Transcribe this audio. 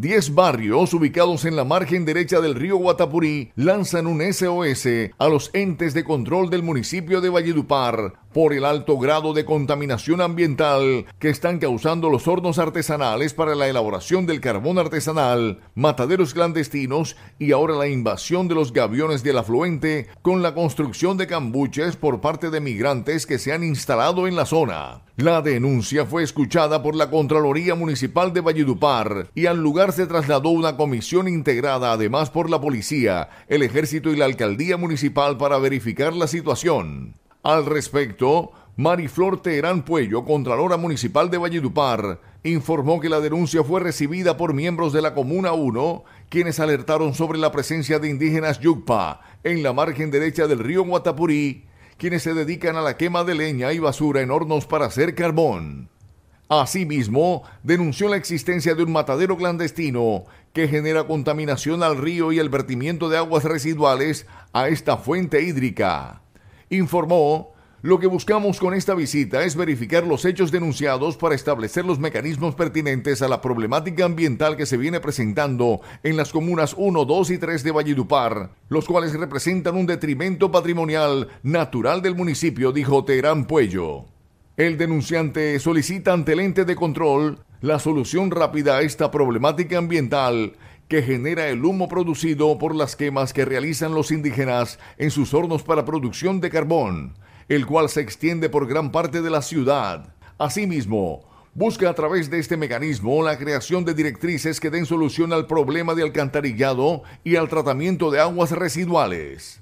Diez barrios ubicados en la margen derecha del río Guatapurí lanzan un SOS a los entes de control del municipio de Valledupar por el alto grado de contaminación ambiental que están causando los hornos artesanales para la elaboración del carbón artesanal, mataderos clandestinos y ahora la invasión de los gaviones del afluente con la construcción de cambuches por parte de migrantes que se han instalado en la zona. La denuncia fue escuchada por la Contraloría Municipal de Valledupar y al lugar se trasladó una comisión integrada además por la policía, el ejército y la alcaldía municipal para verificar la situación. Al respecto, Mariflor Teherán Puello, Contralora Municipal de Valledupar, informó que la denuncia fue recibida por miembros de la Comuna 1, quienes alertaron sobre la presencia de indígenas Yucpa en la margen derecha del río Guatapurí, quienes se dedican a la quema de leña y basura en hornos para hacer carbón. Asimismo, denunció la existencia de un matadero clandestino que genera contaminación al río y el vertimiento de aguas residuales a esta fuente hídrica informó lo que buscamos con esta visita es verificar los hechos denunciados para establecer los mecanismos pertinentes a la problemática ambiental que se viene presentando en las comunas 1, 2 y 3 de Valledupar, los cuales representan un detrimento patrimonial natural del municipio, dijo Terán Puello. El denunciante solicita ante el ente de control la solución rápida a esta problemática ambiental que genera el humo producido por las quemas que realizan los indígenas en sus hornos para producción de carbón, el cual se extiende por gran parte de la ciudad. Asimismo, busca a través de este mecanismo la creación de directrices que den solución al problema de alcantarillado y al tratamiento de aguas residuales.